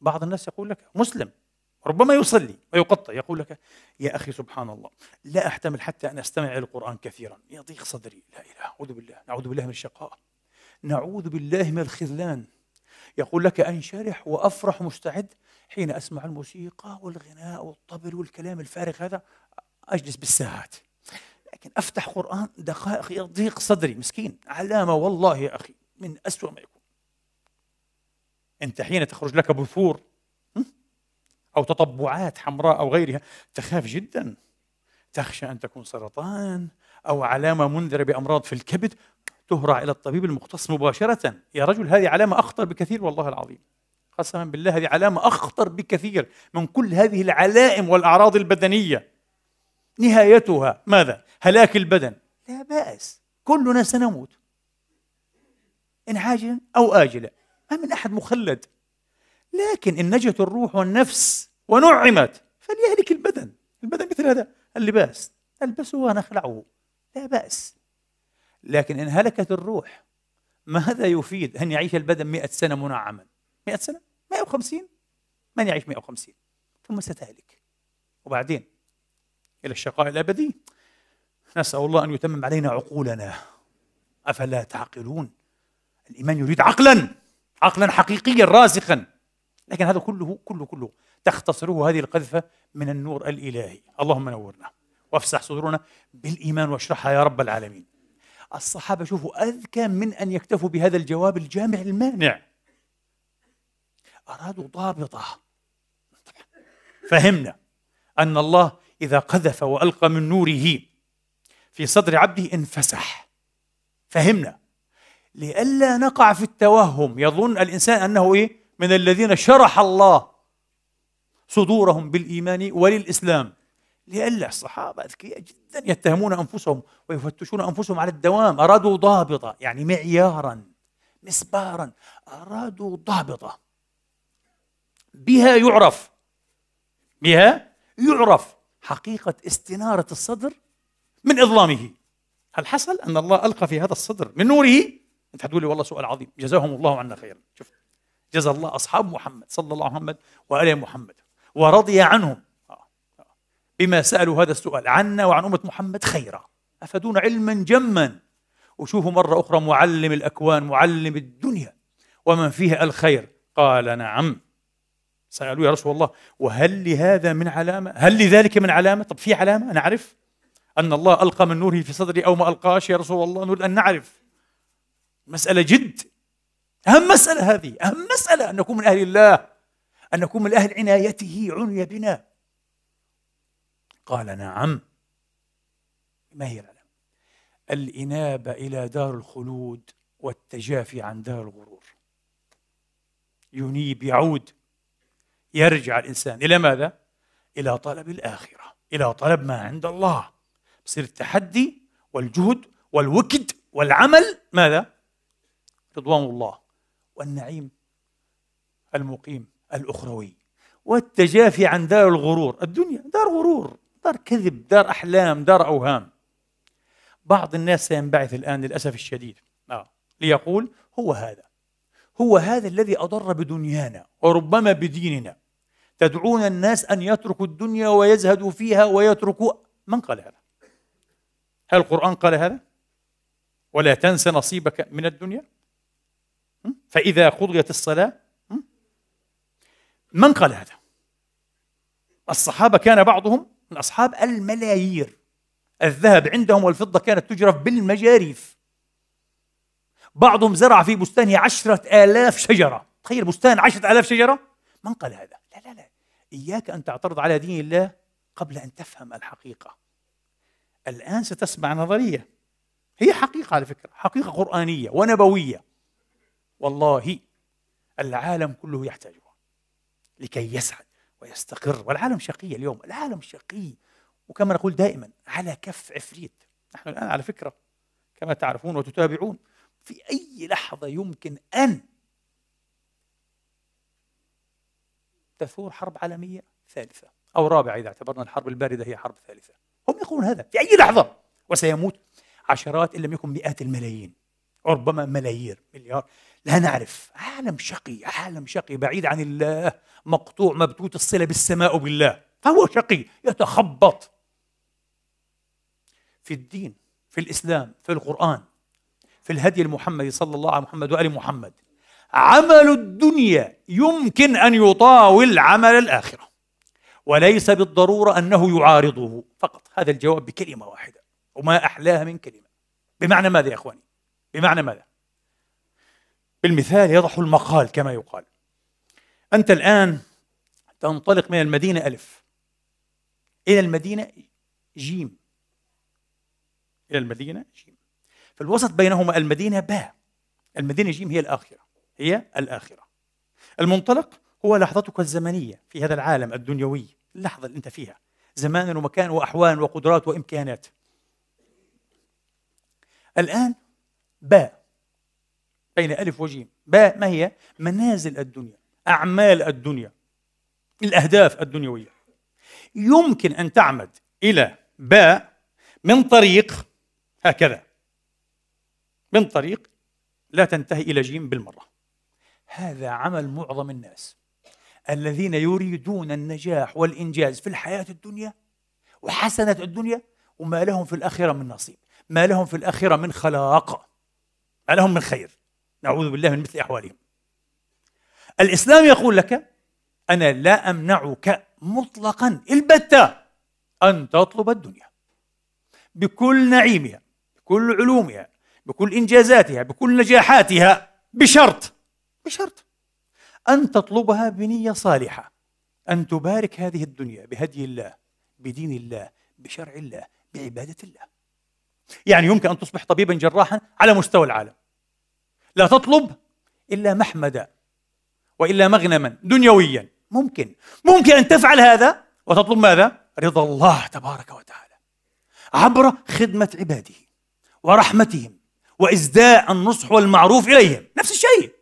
بعض الناس يقول لك مسلم ربما يصلي ويقطع يقول لك يا أخي سبحان الله لا أحتمل حتى أن أستمع إلى القرآن كثيرا يضيق صدري لا إله أعوذ بالله نعوذ بالله من الشقاء نعوذ بالله من الخذلان يقول لك أنشرح وأفرح مستعد حين أسمع الموسيقى والغناء والطبل والكلام الفارغ هذا أجلس بالساعات لكن أفتح قرآن دقائق يضيق صدري مسكين علامة والله يا أخي من أسوأ ما يكون أنت حين تخرج لك بثور أو تطبعات حمراء أو غيرها تخاف جدا تخشى أن تكون سرطان أو علامة منذرة بأمراض في الكبد تهرع إلى الطبيب المختص مباشرة يا رجل هذه علامة أخطر بكثير والله العظيم قسما بالله هذه علامة أخطر بكثير من كل هذه العلائم والأعراض البدنية نهايتها ماذا؟ هلاك البدن لا بأس كلنا سنموت إن عاجلا أو آجلا ما من أحد مخلد لكن إن نجت الروح والنفس ونعمت فليهلك البدن البدن مثل هذا اللباس ألبسه ونخلعه لا بأس لكن إن هلكت الروح ماذا يفيد أن يعيش البدن مئة سنة منعما مئة سنة 150 من يعيش 150 ثم ستهلك وبعدين إلى الشقاء الأبدي نسأل الله أن يتمم علينا عقولنا أفلا تعقلون الإيمان يريد عقلا عقلا حقيقيا راسخا لكن هذا كله كله كله تختصره هذه القذفة من النور الإلهي اللهم نورنا وافسح صدورنا بالإيمان واشرحها يا رب العالمين الصحابة شوفوا أذكى من أن يكتفوا بهذا الجواب الجامع المانع أرادوا ضابطة فهمنا أن الله إذا قذف وألقى من نوره في صدر عبده انفسح فهمنا لئلا نقع في التوهم يظن الإنسان أنه إيه من الذين شرح الله صدورهم بالإيمان وللإسلام لئلا الصحابة أذكياء جدا يتهمون أنفسهم ويفتشون أنفسهم على الدوام أرادوا ضابطة يعني معيارا مسبارا أرادوا ضابطة بها يعرف بها يعرف حقيقة استنارة الصدر من إظلامه هل حصل أن الله ألقى في هذا الصدر من نوره انت هتقول لي والله سؤال عظيم جزاهم الله عنا خيرا شوف جزا الله اصحاب محمد صلى الله عليه محمد وال محمد ورضي عنهم آه، آه. بما سالوا هذا السؤال عنا وعن امه محمد خيرا افادونا علما جما وشوفوا مره اخرى معلم الاكوان معلم الدنيا ومن فيها الخير قال نعم سالوه يا رسول الله وهل لهذا من علامه؟ هل لذلك من علامه؟ طب في علامه نعرف؟ ان الله القى من نوره في صدري او ما القاش يا رسول الله نريد ان نعرف مسألة جد أهم مسألة هذه أهم مسألة أن نكون من أهل الله أن نكون من أهل عنايته عني بنا قال نعم ما هي العلامة؟ الإنابة إلى دار الخلود والتجافي عن دار الغرور ينيب يعود يرجع الإنسان إلى ماذا؟ إلى طلب الآخرة إلى طلب ما عند الله بصير التحدي والجهد والوكد والعمل ماذا؟ رضوان الله والنعيم المقيم الأخروي والتجافي عن دار الغرور الدنيا دار غرور دار كذب دار أحلام دار أوهام بعض الناس سينبعث الآن للأسف الشديد آه. ليقول هو هذا هو هذا الذي أضر بدنيانا وربما بديننا تدعون الناس أن يتركوا الدنيا ويزهدوا فيها ويتركوا من قال هذا؟ هل القرآن قال هذا؟ ولا تنس نصيبك من الدنيا؟ فإذا قضيت الصلاة من قال هذا؟ الصحابة كان بعضهم من أصحاب الملايير الذهب عندهم والفضة كانت تجرف بالمجاريف بعضهم زرع في بستانه عشرة آلاف شجرة تخيل بستان عشرة آلاف شجرة من قال هذا؟ لا لا لا إياك أن تعترض على دين الله قبل أن تفهم الحقيقة الآن ستسمع نظرية هي حقيقة على فكرة حقيقة قرآنية ونبوية والله العالم كله يحتاجها لكي يسعد ويستقر والعالم شقي اليوم العالم شقي وكما نقول دائما على كف عفريت نحن الآن على فكرة كما تعرفون وتتابعون في أي لحظة يمكن أن تثور حرب عالمية ثالثة أو رابعة إذا اعتبرنا الحرب الباردة هي حرب ثالثة هم يقولون هذا في أي لحظة وسيموت عشرات إن لم يكن مئات الملايين ربما ملايير مليار لا نعرف عالم شقي عالم شقي بعيد عن الله مقطوع مبتوت الصلة بالسماء وبالله فهو شقي يتخبط في الدين في الإسلام في القرآن في الهدي المحمدي صلى الله على محمد وآل محمد عمل الدنيا يمكن أن يطاول عمل الآخرة وليس بالضرورة أنه يعارضه فقط هذا الجواب بكلمة واحدة وما أحلاها من كلمة بمعنى ماذا يا إخواني بمعنى ماذا بالمثال يضح المقال كما يقال أنت الآن تنطلق من المدينة ألف إلى المدينة جيم إلى المدينة جيم فالوسط بينهما المدينة باء المدينة جيم هي الآخرة هي الآخرة المنطلق هو لحظتك الزمنية في هذا العالم الدنيوي اللحظة اللي أنت فيها زمان ومكان وأحوال وقدرات وإمكانات الآن باء بين ألف وجيم باء ما هي؟ منازل الدنيا أعمال الدنيا الأهداف الدنيوية يمكن أن تعمد إلى باء من طريق هكذا من طريق لا تنتهي إلى جيم بالمرة هذا عمل معظم الناس الذين يريدون النجاح والإنجاز في الحياة الدنيا وحسنة الدنيا وما لهم في الآخرة من نصيب ما لهم في الآخرة من خلاق ما لهم من خير نعوذ بالله من مثل أحوالهم الإسلام يقول لك أنا لا أمنعك مطلقا البتة أن تطلب الدنيا بكل نعيمها بكل علومها بكل إنجازاتها بكل نجاحاتها بشرط بشرط أن تطلبها بنية صالحة أن تبارك هذه الدنيا بهدي الله بدين الله بشرع الله بعبادة الله يعني يمكن أن تصبح طبيبا جراحا على مستوى العالم لا تطلب إلا محمدا وإلا مغنما دنيويا ممكن ممكن أن تفعل هذا وتطلب ماذا؟ رضا الله تبارك وتعالى عبر خدمة عباده ورحمتهم وإسداء النصح والمعروف إليهم نفس الشيء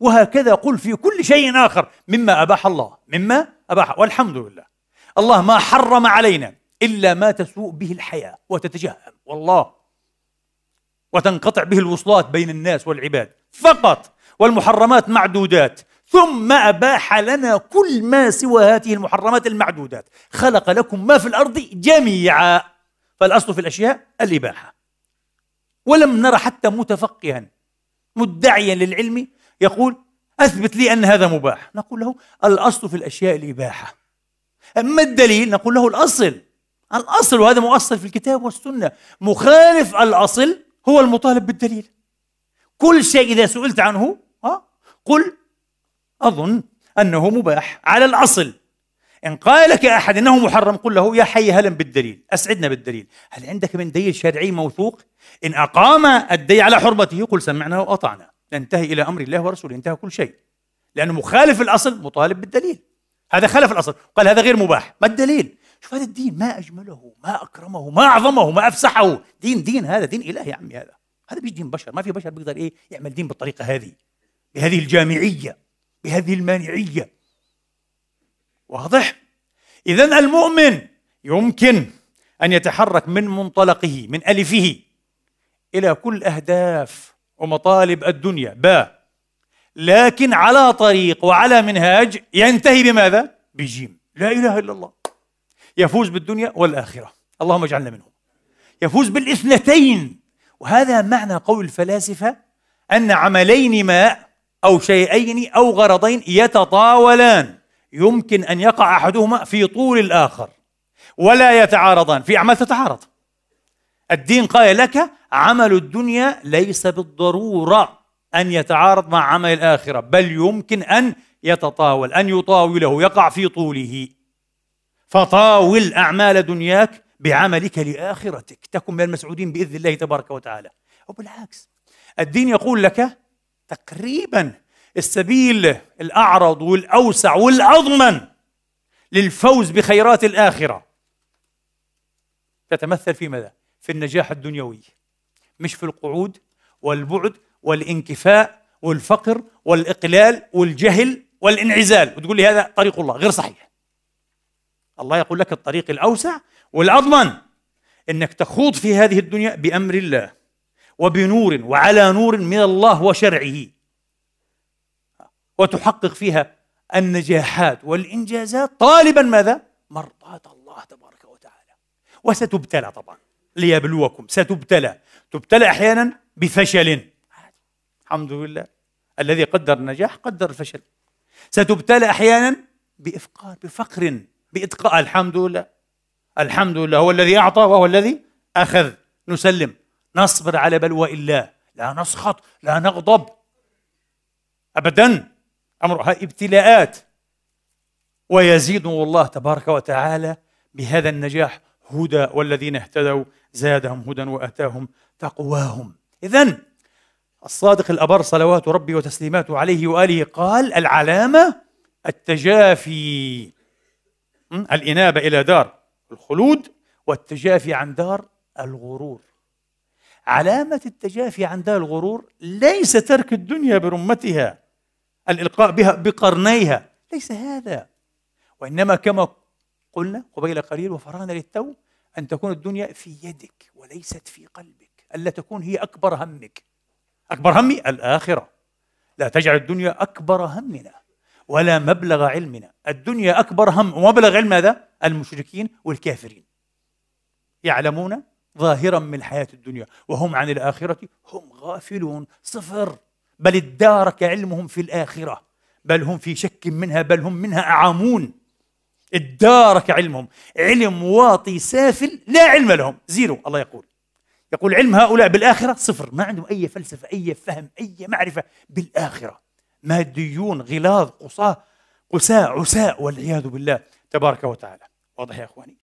وهكذا قل في كل شيء آخر مما أباح الله مما أباح والحمد لله الله ما حرم علينا إلا ما تسوء به الحياة وتتجهم والله وتنقطع به الوصلات بين الناس والعباد فقط والمحرمات معدودات ثم أباح لنا كل ما سوى هذه المحرمات المعدودات خلق لكم ما في الأرض جميعا فالأصل في الأشياء الإباحة ولم نرى حتى متفقها مدعيا للعلم يقول أثبت لي أن هذا مباح نقول له الأصل في الأشياء الإباحة أما الدليل نقول له الأصل الأصل وهذا مؤصل في الكتاب والسنة مخالف الأصل هو المطالب بالدليل كل شيء إذا سئلت عنه قل أظن أنه مباح على الأصل إن قال لك أحد أنه محرم قل له يا حي هلا بالدليل أسعدنا بالدليل هل عندك من دليل شرعي موثوق إن أقام الدي على حرمته قل سمعنا وأطعنا ننتهي إلى أمر الله ورسوله انتهى كل شيء لأنه مخالف الأصل مطالب بالدليل هذا خلف الأصل قال هذا غير مباح ما الدليل شوف هذا الدين ما أجمله ما أكرمه ما أعظمه ما أفسحه دين دين هذا دين إله يا عمي هذا هذا مش دين بشر ما في بشر بيقدر إيه يعمل دين بالطريقة هذه بهذه الجامعية بهذه المانعية واضح؟ إذا المؤمن يمكن أن يتحرك من منطلقه من ألفه إلى كل أهداف ومطالب الدنيا با لكن على طريق وعلى منهاج ينتهي بماذا؟ بجيم لا إله إلا الله يفوز بالدنيا والآخرة اللهم اجعلنا منهم يفوز بالاثنتين وهذا معنى قول الفلاسفة أن عملين ما أو شيئين أو غرضين يتطاولان يمكن أن يقع أحدهما في طول الآخر ولا يتعارضان في أعمال تتعارض الدين قال لك عمل الدنيا ليس بالضرورة أن يتعارض مع عمل الآخرة بل يمكن أن يتطاول أن يطاوله يقع في طوله فطاول أعمال دنياك بعملك لآخرتك تكن من المسعودين بإذن الله تبارك وتعالى وبالعكس الدين يقول لك تقريبا السبيل الأعرض والأوسع والأضمن للفوز بخيرات الآخرة تتمثل في ماذا؟ في النجاح الدنيوي مش في القعود والبعد والانكفاء والفقر والإقلال والجهل والانعزال وتقول لي هذا طريق الله غير صحيح الله يقول لك الطريق الاوسع والاضمن انك تخوض في هذه الدنيا بامر الله وبنور وعلى نور من الله وشرعه وتحقق فيها النجاحات والانجازات طالبا ماذا؟ مرضاة الله تبارك وتعالى وستبتلى طبعا ليبلوكم ستبتلى تبتلى احيانا بفشل الحمد لله الذي قدر النجاح قدر الفشل ستبتلى احيانا بافقار بفقر بإتقاء الحمد لله الحمد لله هو الذي أعطى وهو الذي أخذ نسلم نصبر على بلوى الله لا نسخط لا نغضب أبدا أمرها ابتلاءات ويزيد الله تبارك وتعالى بهذا النجاح هدى والذين اهتدوا زادهم هدى واتاهم تقواهم اذا الصادق الابر صلوات ربي وتسليماته عليه واله قال العلامه التجافي الإنابة إلى دار الخلود والتجافي عن دار الغرور علامة التجافي عن دار الغرور ليس ترك الدنيا برمتها الإلقاء بها بقرنيها ليس هذا وإنما كما قلنا قبيل قليل وفرغنا للتو أن تكون الدنيا في يدك وليست في قلبك ألا تكون هي أكبر همك أكبر همي الآخرة لا تجعل الدنيا أكبر همنا ولا مبلغ علمنا الدنيا أكبر هم ومبلغ علم ماذا؟ المشركين والكافرين يعلمون ظاهرا من الحياة الدنيا وهم عن الآخرة هم غافلون صفر بل ادارك علمهم في الآخرة بل هم في شك منها بل هم منها أعامون ادارك علمهم علم واطي سافل لا علم لهم زيرو الله يقول يقول علم هؤلاء بالآخرة صفر ما عندهم أي فلسفة أي فهم أي معرفة بالآخرة ماديون غلاظ قصاة قساء عساء والعياذ بالله تبارك وتعالى واضح يا اخواني